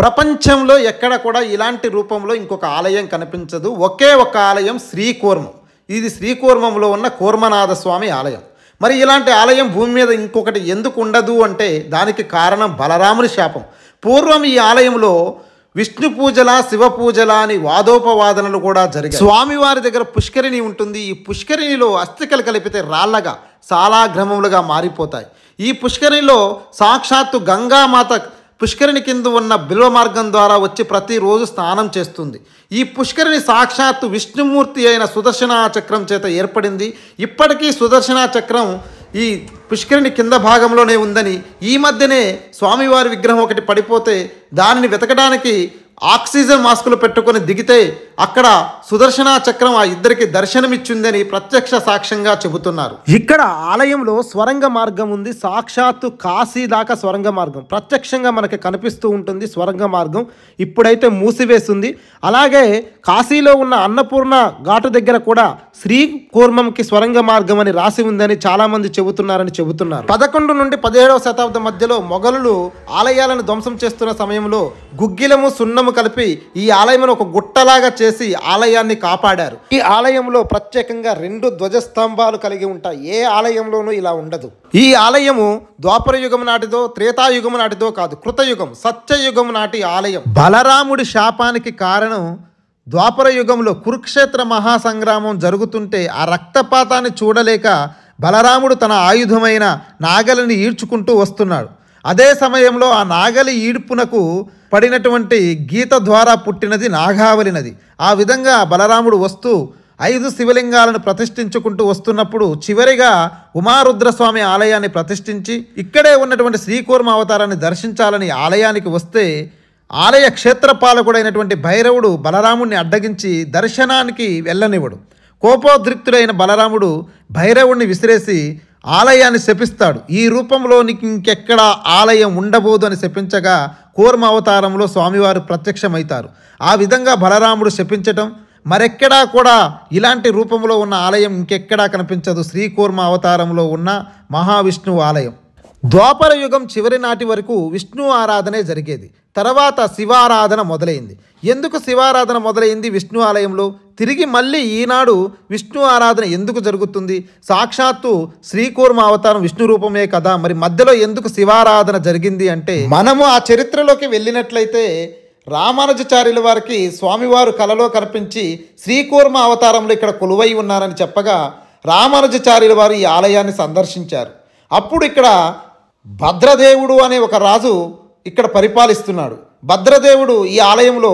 ప్రపంచంలో ఎక్కడ కూడా ఇలాంటి రూపంలో ఇంకొక ఆలయం కనిపించదు ఒకే ఒక ఆలయం శ్రీకూర్మం ఇది శ్రీకూర్మంలో ఉన్న కూర్మనాథ స్వామి ఆలయం మరి ఇలాంటి ఆలయం భూమి మీద ఇంకొకటి ఎందుకు ఉండదు అంటే దానికి కారణం బలరాముని శాపం పూర్వం ఈ ఆలయంలో విష్ణు పూజల శివ పూజల అని వాదోపవాదనలు కూడా జరిగాయి స్వామివారి దగ్గర పుష్కరిణి ఉంటుంది ఈ పుష్కరిణిలో అస్థికలు కలిపితే రాళ్ళగా గ్రమములుగా మారిపోతాయి ఈ పుష్కరిణిలో సాక్షాత్తు గంగామాత పుష్కరిణి కింద ఉన్న బిల్వ మార్గం ద్వారా వచ్చి ప్రతిరోజు స్నానం చేస్తుంది ఈ పుష్కరిణి సాక్షాత్తు విష్ణుమూర్తి అయిన సుదర్శన చక్రం చేత ఏర్పడింది ఇప్పటికీ సుదర్శన చక్రం ఈ పుష్కరిణి కింద భాగంలోనే ఉందని ఈ మధ్యనే స్వామివారి విగ్రహం ఒకటి పడిపోతే దానిని వెతకడానికి ఆక్సిజన్ మాస్కులు పెట్టుకొని దిగితే అక్కడ సుదర్శన చక్రం ఆ ఇద్దరికి దర్శనమిచ్చిందని ప్రత్యక్ష సాక్ష్యంగా చెబుతున్నారు ఇక్కడ ఆలయంలో స్వరంగ మార్గం ఉంది సాక్షాత్తు కాశీ దాకా స్వరంగ మార్గం ప్రత్యక్షంగా మనకి కనిపిస్తూ ఉంటుంది స్వరంగ మార్గం ఇప్పుడైతే మూసివేస్తుంది అలాగే కాశీలో ఉన్న అన్నపూర్ణ ఘాటు దగ్గర కూడా శ్రీ కూర్మంకి స్వరంగ మార్గం అని రాసి ఉందని చాలామంది చెబుతున్నారని చెబుతున్నారు పదకొండు నుండి పదిహేడవ శతాబ్దం మధ్యలో మొఘలులు ఆలయాలను ధ్వంసం చేస్తున్న సమయంలో గుగ్గిలము సున్నము ఆలయము కలిపి ఈ ఆలయమును ఒక గుట్టలాగా చేసి ఆలయాన్ని కాపాడారు ఈ ఆలయంలో ప్రత్యేకంగా రెండు ధ్వజస్తంభాలు కలిగి ఉంటాయి ఏ ఆలయంలోనూ ఇలా ఉండదు ఈ ఆలయము ద్వాపర యుగం నాటిదో త్రేతాయుగం నాటిదో కాదు కృతయుగం సత్యయుగం నాటి ఆలయం బలరాముడి శాపానికి కారణం ద్వాపర యుగంలో కురుక్షేత్ర మహాసంగ్రామం జరుగుతుంటే ఆ రక్తపాతాన్ని చూడలేక బలరాముడు తన ఆయుధమైన నాగలిని ఈడ్చుకుంటూ వస్తున్నాడు అదే సమయంలో ఆ నాగలి ఈడ్పునకు పడినటువంటి గీత ద్వారా పుట్టినది నాగావళి నది ఆ విధంగా బలరాముడు వస్తూ ఐదు శివలింగాలను ప్రతిష్ఠించుకుంటూ వస్తున్నప్పుడు చివరిగా ఉమారుద్రస్వామి ఆలయాన్ని ప్రతిష్ఠించి ఇక్కడే ఉన్నటువంటి శ్రీకూర్మ అవతారాన్ని దర్శించాలని ఆలయానికి వస్తే ఆలయ క్షేత్రపాలకుడైనటువంటి భైరవుడు బలరాముణ్ణి అడ్డగించి దర్శనానికి వెళ్ళనివ్వడు కోపోద్రిక్తుడైన బలరాముడు భైరవుణ్ణి విసిరేసి ఆలయాన్ని శపిస్తాడు ఈ రూపంలో నీకు ఇంకెక్కడ ఆలయం ఉండబోదు అని శపించగా కూర్మ అవతారంలో స్వామివారు ప్రత్యక్షమవుతారు ఆ విధంగా బలరాముడు శపించటం మరెక్కడా కూడా ఇలాంటి రూపంలో ఉన్న ఆలయం ఇంకెక్కడా కనిపించదు శ్రీకూర్మ అవతారంలో ఉన్న మహావిష్ణువు ఆలయం ద్వాపర యుగం చివరి నాటి వరకు విష్ణు ఆరాధనే జరిగేది తర్వాత శివారాధన మొదలైంది ఎందుకు శివారాధన మొదలైంది విష్ణు ఆలయంలో తిరిగి మళ్ళీ ఈనాడు విష్ణు ఆరాధన ఎందుకు జరుగుతుంది సాక్షాత్తు శ్రీకూర్మ అవతారం విష్ణు రూపమే కదా మరి మధ్యలో ఎందుకు శివారాధన జరిగింది అంటే మనము ఆ చరిత్రలోకి వెళ్ళినట్లయితే రామానుజచార్యుల వారికి స్వామివారు కలలో కనిపించి శ్రీకూర్మ అవతారంలో ఇక్కడ కొలువై ఉన్నారని చెప్పగా రామానుజచార్యుల వారు ఈ ఆలయాన్ని సందర్శించారు అప్పుడు ఇక్కడ భద్రదేవుడు అనే ఒక రాజు ఇక్కడ పరిపాలిస్తున్నాడు భద్రదేవుడు ఈ ఆలయంలో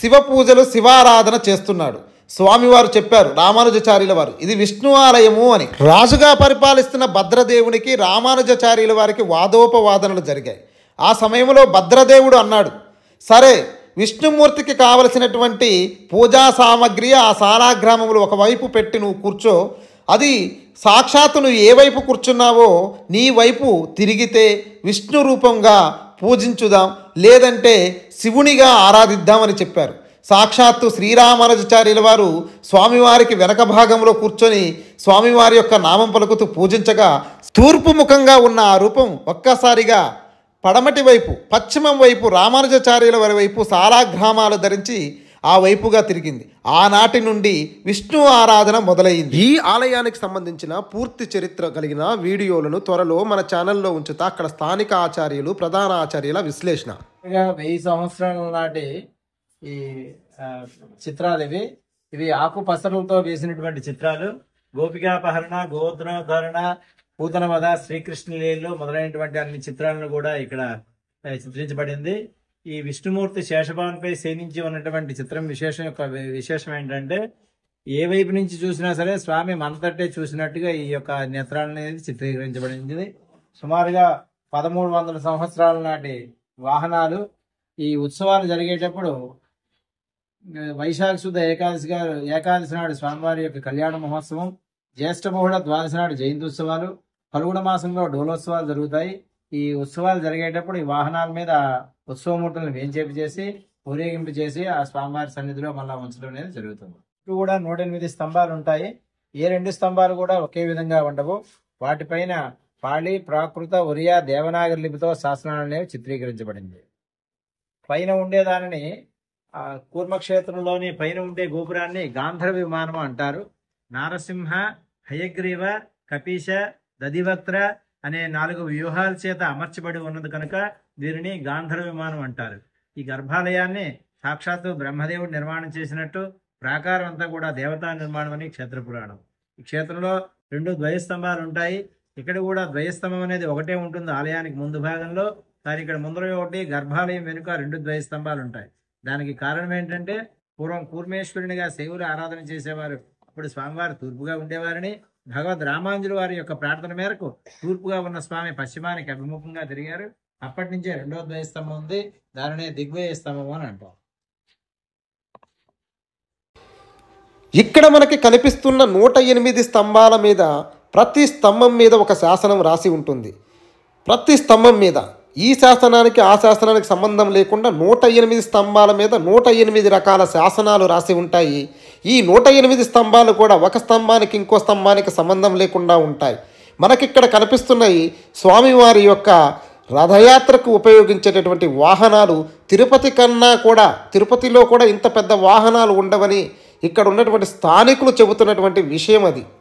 శివ పూజలు శివారాధన చేస్తున్నాడు స్వామివారు చెప్పారు రామానుజాచార్యుల వారు ఇది విష్ణు ఆలయము అని రాజుగా పరిపాలిస్తున్న భద్రదేవునికి రామానుజాచార్యుల వారికి వాదోపవాదనలు జరిగాయి ఆ సమయంలో భద్రదేవుడు అన్నాడు సరే విష్ణుమూర్తికి కావలసినటువంటి పూజా సామగ్రి ఆ సాలాగ్రామంలో ఒకవైపు పెట్టి నువ్వు కూర్చో అది సాక్షాత్తు నువ్వు ఏ వైపు కూర్చున్నావో నీ వైపు తిరిగితే విష్ణు రూపంగా పూజించుదాం లేదంటే శివునిగా ఆరాధిద్దామని చెప్పారు సాక్షాత్తు శ్రీరామానుజాచార్యుల వారు స్వామివారికి వెనక భాగంలో కూర్చొని స్వామివారి యొక్క నామం పలుకుతూ పూజించగా తూర్పు ముఖంగా ఉన్న ఆ రూపం ఒక్కసారిగా పడమటి వైపు పశ్చిమం వైపు రామానుజాచార్యుల వారి వైపు సారా గ్రామాలు ధరించి ఆ వైపుగా తిరిగింది ఆనాటి నుండి విష్ణు ఆరాధన మొదలైంది ఈ ఆలయానికి సంబంధించిన పూర్తి చరిత్ర కలిగిన వీడియోలను త్వరలో మన ఛానల్లో ఉంచుతా అక్కడ స్థానిక ఆచార్యులు ప్రధాన ఆచార్యుల విశ్లేషణ వెయ్యి సంవత్సరాల నాటి ఈ చిత్రాలు ఇవి ఇవి ఆకు పసరులతో వేసినటువంటి చిత్రాలు గోపికాపహరణ గోత్రోద్ధరణ శ్రీకృష్ణ లీలు మొదలైనటువంటి అన్ని చిత్రాలను కూడా ఇక్కడ చిత్రించబడింది ఈ విష్ణుమూర్తి శేషభవన్పై సేనించి ఉన్నటువంటి చిత్రం విశేషం యొక్క విశేషం ఏంటంటే ఏ వైపు నుంచి చూసినా సరే స్వామి మన తట్టే చూసినట్టుగా ఈ యొక్క నేత్రాలను అనేది చిత్రీకరించబడింది సుమారుగా పదమూడు వందల సంవత్సరాల నాటి వాహనాలు ఈ ఉత్సవాలు జరిగేటప్పుడు వైశాఖ శుద్ధ ఏకాదశి గారు ఏకాదశి నాడు స్వామివారి యొక్క కళ్యాణ మహోత్సవం జ్యేష్ఠ ద్వాదశి నాడు జయంతి ఉత్సవాలు ఫల్గుణ మాసంలో డోలోత్సవాలు జరుగుతాయి ఈ ఉత్సవాలు జరిగేటప్పుడు ఈ వాహనాల మీద ఉత్సవమూర్తులను వేంచేపు చేసి ఊరేగింపు చేసి ఆ స్వామివారి సన్నిధిలో మళ్ళా ఉంచడం అనేది జరుగుతుంది ఇప్పుడు కూడా నూట ఎనిమిది స్తంభాలు ఉంటాయి ఏ రెండు స్తంభాలు కూడా ఒకే విధంగా ఉండవు వాటిపైన పాళి ప్రాకృత ఒరియా దేవనాగరి లిపితో శాసనాలు అనేవి చిత్రీకరించబడింది పైన ఉండేదానిని కూర్మక్షేత్రంలోని పైన ఉండే గోపురాన్ని గాంధర్వ విమానం అంటారు నారసింహ హయగ్రీవ కపీశ దధివక్త్ర అనే నాలుగు వ్యూహాల చేత అమర్చబడి ఉన్నది కనుక దీనిని గాంధర్వ విమానం అంటారు ఈ గర్భాలయాన్ని సాక్షాత్తు బ్రహ్మదేవుడు నిర్మాణం చేసినట్టు ప్రాకారం అంతా కూడా దేవతా నిర్మాణం అని క్షేత్రపురాణం ఈ క్షేత్రంలో రెండు ద్వయస్తంభాలు ఉంటాయి ఇక్కడ కూడా ద్వయస్తంభం అనేది ఒకటే ఉంటుంది ఆలయానికి ముందు భాగంలో కానీ ఇక్కడ ముందర ఒకటి గర్భాలయం వెనుక రెండు ద్వయస్తంభాలు ఉంటాయి దానికి కారణం ఏంటంటే పూర్వం కూర్మేశ్వరునిగా శివులు ఆరాధన చేసేవారు అప్పుడు స్వామివారు తూర్పుగా ఉండేవారని భగవద్ రామాంజులు వారి యొక్క ప్రార్థన మేరకు తూర్పుగా ఉన్న స్వామి పశ్చిమానికి అభిముఖంగా తిరిగారు అప్పటి నుంచే రెండో స్తంభం ఉంది దానినే దిగ్వయ స్తంభం అని అంటాం ఇక్కడ మనకి కనిపిస్తున్న నూట ఎనిమిది స్తంభాల మీద ప్రతి స్తంభం మీద ఒక శాసనం రాసి ఉంటుంది ప్రతి స్తంభం మీద ఈ శాసనానికి ఆ శాసనానికి సంబంధం లేకుండా నూట ఎనిమిది స్తంభాల మీద నూట ఎనిమిది రకాల శాసనాలు రాసి ఉంటాయి ఈ నూట ఎనిమిది స్తంభాలు కూడా ఒక స్తంభానికి ఇంకో స్తంభానికి సంబంధం లేకుండా ఉంటాయి మనకిక్కడ కనిపిస్తున్నాయి స్వామివారి యొక్క రథయాత్రకు ఉపయోగించేటటువంటి వాహనాలు తిరుపతి కన్నా కూడా తిరుపతిలో కూడా ఇంత పెద్ద వాహనాలు ఉండవని ఇక్కడ ఉన్నటువంటి స్థానికులు చెబుతున్నటువంటి విషయం అది